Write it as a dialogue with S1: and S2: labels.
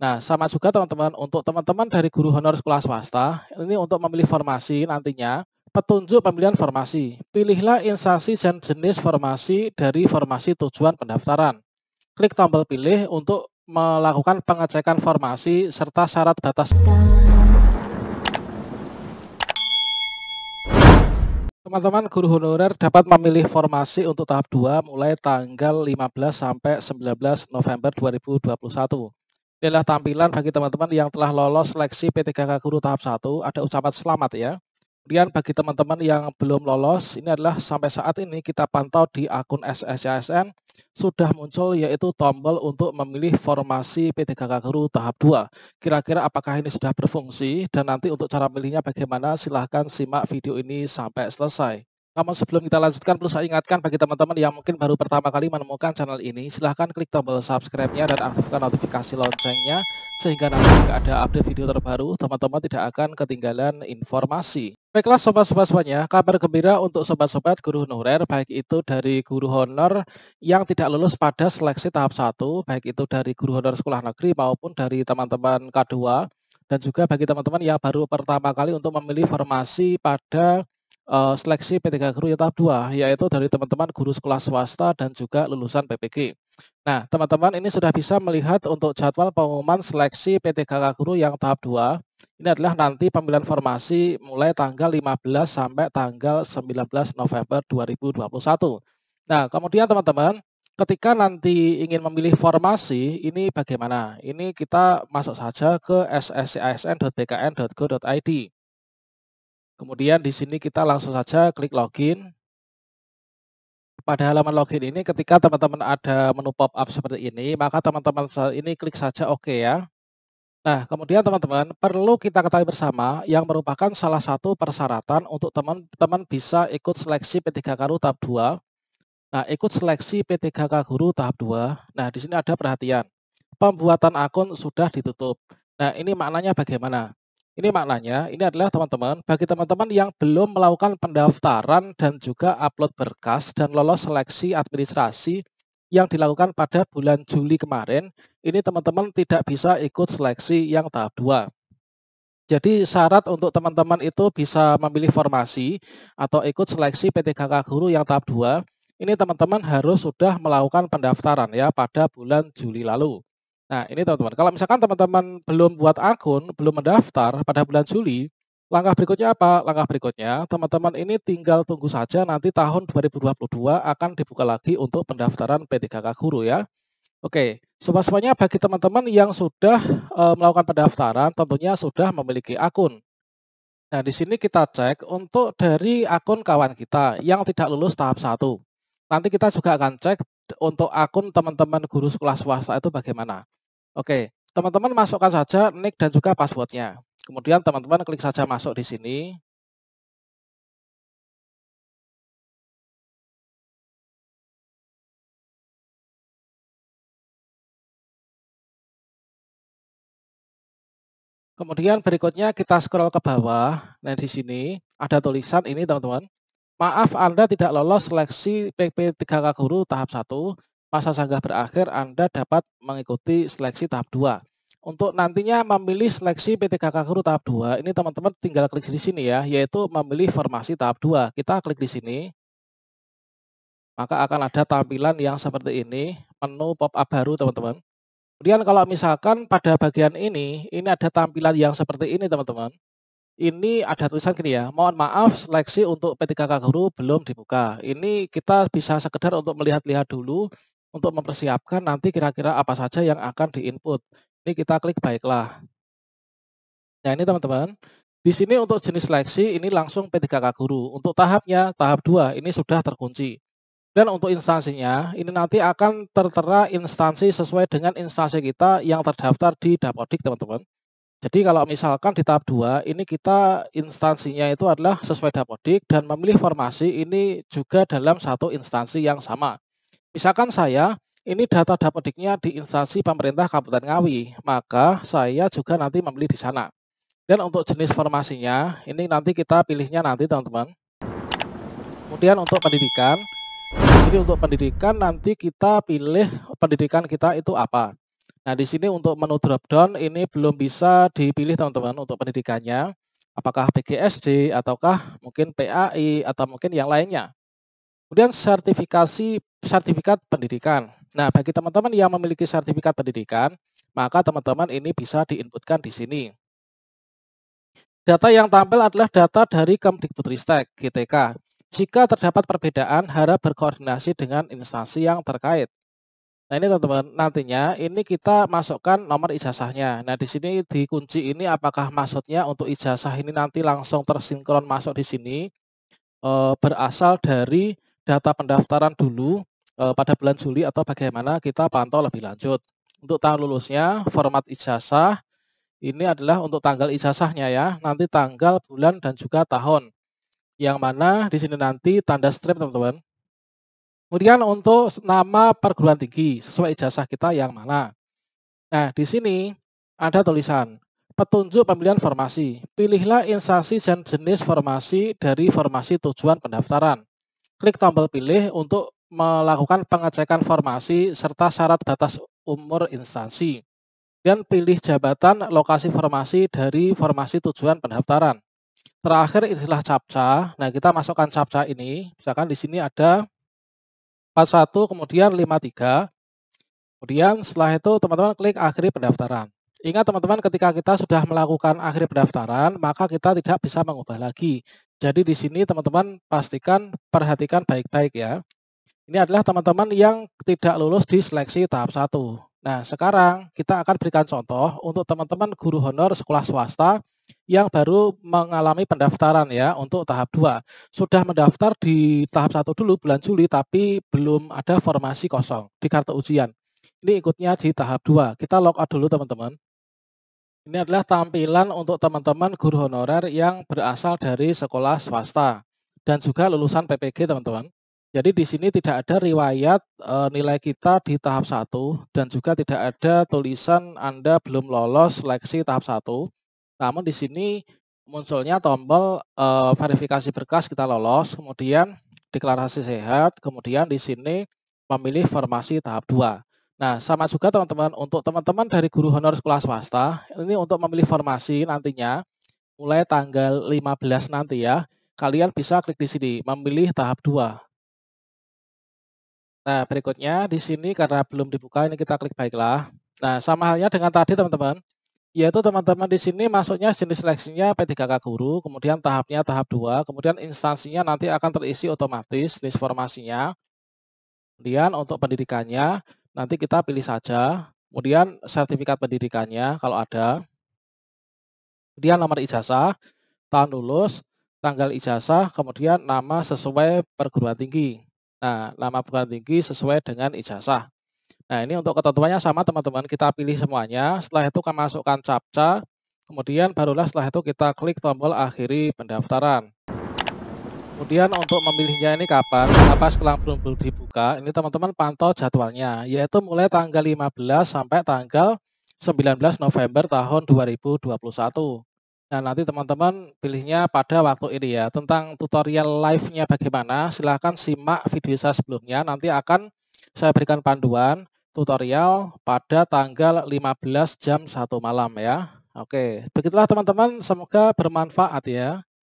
S1: Nah, sama juga teman-teman, untuk teman-teman dari guru honor sekolah swasta, ini untuk memilih formasi nantinya, petunjuk pemilihan formasi. Pilihlah instansi dan jenis formasi dari formasi tujuan pendaftaran. Klik tombol pilih untuk melakukan pengecekan formasi serta syarat batas. Teman-teman guru honorer dapat memilih formasi untuk tahap 2 mulai tanggal 15 sampai 19 November 2021. Inilah tampilan bagi teman-teman yang telah lolos seleksi P3K Guru tahap 1, ada ucapan selamat ya. Kemudian bagi teman-teman yang belum lolos, ini adalah sampai saat ini kita pantau di akun SSCSN sudah muncul yaitu tombol untuk memilih formasi P3K Guru tahap 2. Kira-kira apakah ini sudah berfungsi dan nanti untuk cara memilihnya bagaimana silahkan simak video ini sampai selesai. Namun sebelum kita lanjutkan, perlu saya ingatkan bagi teman-teman yang mungkin baru pertama kali menemukan channel ini, silahkan klik tombol subscribe-nya dan aktifkan notifikasi loncengnya, sehingga nanti jika ada update video terbaru, teman-teman tidak akan ketinggalan informasi. Baiklah sobat-sobat semuanya, kabar gembira untuk sobat-sobat guru honorer, baik itu dari guru honor yang tidak lulus pada seleksi tahap 1, baik itu dari guru honor sekolah negeri maupun dari teman-teman K2, dan juga bagi teman-teman yang baru pertama kali untuk memilih formasi pada uh, seleksi PTK Guru Guru tahap 2, yaitu dari teman-teman guru sekolah swasta dan juga lulusan PPG. Nah, teman-teman ini sudah bisa melihat untuk jadwal pengumuman seleksi PTK Guru yang tahap 2. Ini adalah nanti pemilihan formasi mulai tanggal 15 sampai tanggal 19 November 2021. Nah, kemudian teman-teman, ketika nanti ingin memilih formasi, ini bagaimana? Ini kita masuk saja ke sscasn.bkn.go.id. Kemudian di sini kita langsung saja klik login. Hmm. Pada halaman login ini ketika teman-teman ada menu pop-up seperti ini, maka teman-teman ini klik saja oke OK ya. Nah, kemudian teman-teman perlu kita ketahui bersama yang merupakan salah satu persyaratan untuk teman-teman bisa ikut seleksi P3K Guru tahap 2. Nah, ikut seleksi P3K Guru tahap 2. Nah, di sini ada perhatian. Pembuatan akun sudah ditutup. Nah, ini maknanya bagaimana? Ini maknanya, ini adalah teman-teman, bagi teman-teman yang belum melakukan pendaftaran dan juga upload berkas dan lolos seleksi administrasi yang dilakukan pada bulan Juli kemarin, ini teman-teman tidak bisa ikut seleksi yang tahap 2. Jadi syarat untuk teman-teman itu bisa memilih formasi atau ikut seleksi PTKK Guru yang tahap 2, ini teman-teman harus sudah melakukan pendaftaran ya pada bulan Juli lalu. Nah, ini teman-teman. Kalau misalkan teman-teman belum buat akun, belum mendaftar pada bulan Juli, langkah berikutnya apa? Langkah berikutnya, teman-teman ini tinggal tunggu saja nanti tahun 2022 akan dibuka lagi untuk pendaftaran P3K Guru ya. Oke, semua-semuanya bagi teman-teman yang sudah e, melakukan pendaftaran tentunya sudah memiliki akun. Nah, di sini kita cek untuk dari akun kawan kita yang tidak lulus tahap 1. Nanti kita juga akan cek untuk akun teman-teman guru sekolah swasta itu bagaimana. Oke, teman-teman masukkan saja nick dan juga passwordnya. Kemudian teman-teman klik saja masuk di sini. Kemudian berikutnya kita scroll ke bawah. Nah, di sini ada tulisan ini teman-teman. Maaf Anda tidak lolos seleksi PP3K Guru tahap 1 masa sanggah berakhir, Anda dapat mengikuti seleksi tahap 2. Untuk nantinya memilih seleksi PTKK Guru tahap 2, ini teman-teman tinggal klik di sini ya, yaitu memilih formasi tahap 2. Kita klik di sini, maka akan ada tampilan yang seperti ini, menu pop-up baru teman-teman. Kemudian kalau misalkan pada bagian ini, ini ada tampilan yang seperti ini teman-teman. Ini ada tulisan gini ya, mohon maaf seleksi untuk PTKK Guru belum dibuka. Ini kita bisa sekedar untuk melihat-lihat dulu, untuk mempersiapkan nanti kira-kira apa saja yang akan diinput. Ini kita klik baiklah. Nah ini teman-teman, di sini untuk jenis seleksi ini langsung P3K Guru. Untuk tahapnya, tahap 2 ini sudah terkunci. Dan untuk instansinya, ini nanti akan tertera instansi sesuai dengan instansi kita yang terdaftar di Dapodik, teman-teman. Jadi kalau misalkan di tahap 2, ini kita instansinya itu adalah sesuai Dapodik dan memilih formasi ini juga dalam satu instansi yang sama. Misalkan saya ini data dapodiknya di instansi pemerintah Kabupaten Ngawi, maka saya juga nanti membeli di sana. Dan untuk jenis formasinya, ini nanti kita pilihnya nanti teman-teman. Kemudian untuk pendidikan, di sini untuk pendidikan nanti kita pilih pendidikan kita itu apa. Nah di sini untuk menu drop down ini belum bisa dipilih teman-teman untuk pendidikannya. Apakah PGSD ataukah mungkin PAI atau mungkin yang lainnya. Kemudian sertifikasi sertifikat pendidikan. Nah, bagi teman-teman yang memiliki sertifikat pendidikan, maka teman-teman ini bisa diinputkan di sini. Data yang tampil adalah data dari Kemdikbudristek (GTK). Jika terdapat perbedaan, harap berkoordinasi dengan instansi yang terkait. Nah ini teman-teman, nantinya ini kita masukkan nomor ijazahnya. Nah di sini dikunci ini apakah maksudnya untuk ijazah ini nanti langsung tersinkron masuk di sini eh, berasal dari data pendaftaran dulu e, pada bulan Juli atau bagaimana kita pantau lebih lanjut. Untuk tahun lulusnya, format ijazah ini adalah untuk tanggal ijazahnya ya, nanti tanggal, bulan, dan juga tahun. Yang mana di sini nanti tanda strip teman-teman. Kemudian untuk nama perguruan tinggi sesuai ijazah kita yang mana. Nah, di sini ada tulisan petunjuk pemilihan formasi. Pilihlah instansi dan jenis formasi dari formasi tujuan pendaftaran klik tombol pilih untuk melakukan pengecekan formasi serta syarat batas umur instansi. Dan pilih jabatan lokasi formasi dari formasi tujuan pendaftaran. Terakhir istilah capca. Nah, kita masukkan capca ini. Misalkan di sini ada 41, kemudian 53. Kemudian setelah itu teman-teman klik akhiri pendaftaran. Ingat teman-teman ketika kita sudah melakukan akhir pendaftaran, maka kita tidak bisa mengubah lagi. Jadi di sini teman-teman pastikan perhatikan baik-baik ya. Ini adalah teman-teman yang tidak lulus di seleksi tahap 1. Nah, sekarang kita akan berikan contoh untuk teman-teman guru honor sekolah swasta yang baru mengalami pendaftaran ya untuk tahap 2. Sudah mendaftar di tahap 1 dulu bulan Juli tapi belum ada formasi kosong di kartu ujian. Ini ikutnya di tahap 2. Kita log out dulu teman-teman. Ini adalah tampilan untuk teman-teman guru honorer yang berasal dari sekolah swasta dan juga lulusan PPG teman-teman. Jadi di sini tidak ada riwayat e, nilai kita di tahap 1 dan juga tidak ada tulisan Anda belum lolos seleksi tahap 1. Namun di sini munculnya tombol e, verifikasi berkas kita lolos, kemudian deklarasi sehat, kemudian di sini memilih formasi tahap 2. Nah, sama juga teman-teman, untuk teman-teman dari guru honor sekolah swasta, ini untuk memilih formasi nantinya, mulai tanggal 15 nanti ya, kalian bisa klik di sini, memilih tahap 2. Nah, berikutnya di sini karena belum dibuka, ini kita klik baiklah. Nah, sama halnya dengan tadi teman-teman, yaitu teman-teman di sini masuknya jenis seleksinya P3K Guru, kemudian tahapnya tahap 2, kemudian instansinya nanti akan terisi otomatis, list formasinya. Kemudian untuk pendidikannya, Nanti kita pilih saja, kemudian sertifikat pendidikannya kalau ada, kemudian nomor ijazah, tahun lulus, tanggal ijazah, kemudian nama sesuai perguruan tinggi. Nah, nama perguruan tinggi sesuai dengan ijazah. Nah, ini untuk ketentuannya sama teman-teman, kita pilih semuanya. Setelah itu kita masukkan captcha kemudian barulah setelah itu kita klik tombol akhiri pendaftaran. Kemudian untuk memilihnya ini kapan, apa setelah belum dibuka, ini teman-teman pantau jadwalnya, yaitu mulai tanggal 15 sampai tanggal 19 November tahun 2021. Nah, nanti teman-teman pilihnya pada waktu ini ya. Tentang tutorial live-nya bagaimana, silahkan simak video saya sebelumnya. Nanti akan saya berikan panduan tutorial pada tanggal 15 jam 1 malam ya. Oke, begitulah teman-teman, semoga bermanfaat ya.